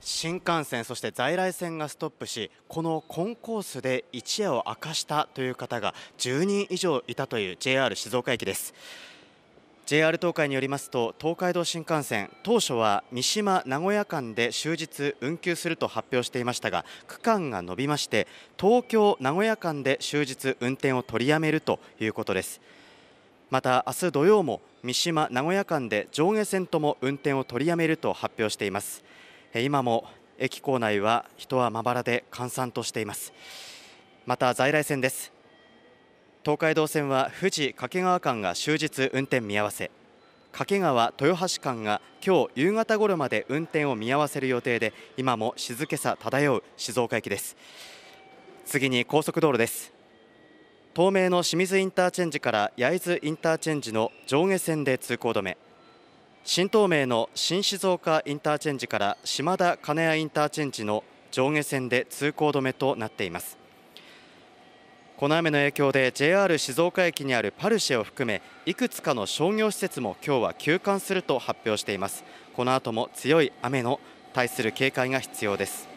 新幹線そして在来線がストップしこのコンコースで一夜を明かしたという方が10人以上いたという JR 静岡駅です JR 東海によりますと東海道新幹線当初は三島名古屋間で終日運休すると発表していましたが区間が延びまして東京名古屋間で終日運転を取りやめるということですまた明日土曜も三島名古屋間で上下線とも運転を取りやめると発表しています今も駅構内は人はまばらで閑散としていますまた在来線です東海道線は富士掛川間が終日運転見合わせ掛川豊橋間が今日夕方頃まで運転を見合わせる予定で今も静けさ漂う静岡駅です次に高速道路です東名の清水インターチェンジから焼津インターチェンジの上下線で通行止め新東名の新静岡インターチェンジから島田金谷インターチェンジの上下線で通行止めとなっていますこの雨の影響で JR 静岡駅にあるパルシェを含めいくつかの商業施設も今日は休館すると発表していますこの後も強い雨の対する警戒が必要です